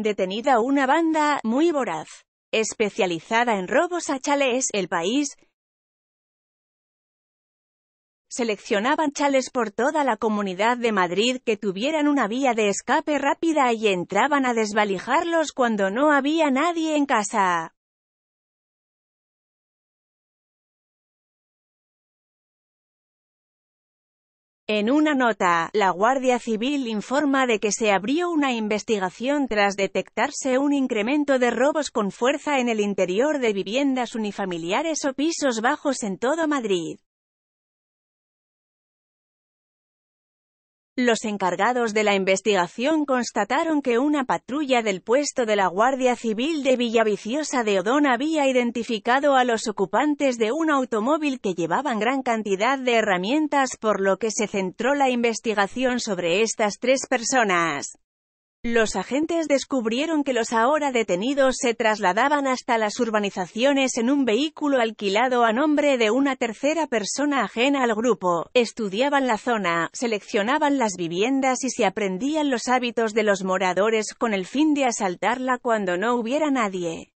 detenida una banda muy voraz, especializada en robos a chales, El país seleccionaban chales por toda la comunidad de Madrid que tuvieran una vía de escape rápida y entraban a desvalijarlos cuando no había nadie en casa. En una nota, la Guardia Civil informa de que se abrió una investigación tras detectarse un incremento de robos con fuerza en el interior de viviendas unifamiliares o pisos bajos en todo Madrid. Los encargados de la investigación constataron que una patrulla del puesto de la Guardia Civil de Villaviciosa de Odón había identificado a los ocupantes de un automóvil que llevaban gran cantidad de herramientas por lo que se centró la investigación sobre estas tres personas. Los agentes descubrieron que los ahora detenidos se trasladaban hasta las urbanizaciones en un vehículo alquilado a nombre de una tercera persona ajena al grupo, estudiaban la zona, seleccionaban las viviendas y se aprendían los hábitos de los moradores con el fin de asaltarla cuando no hubiera nadie.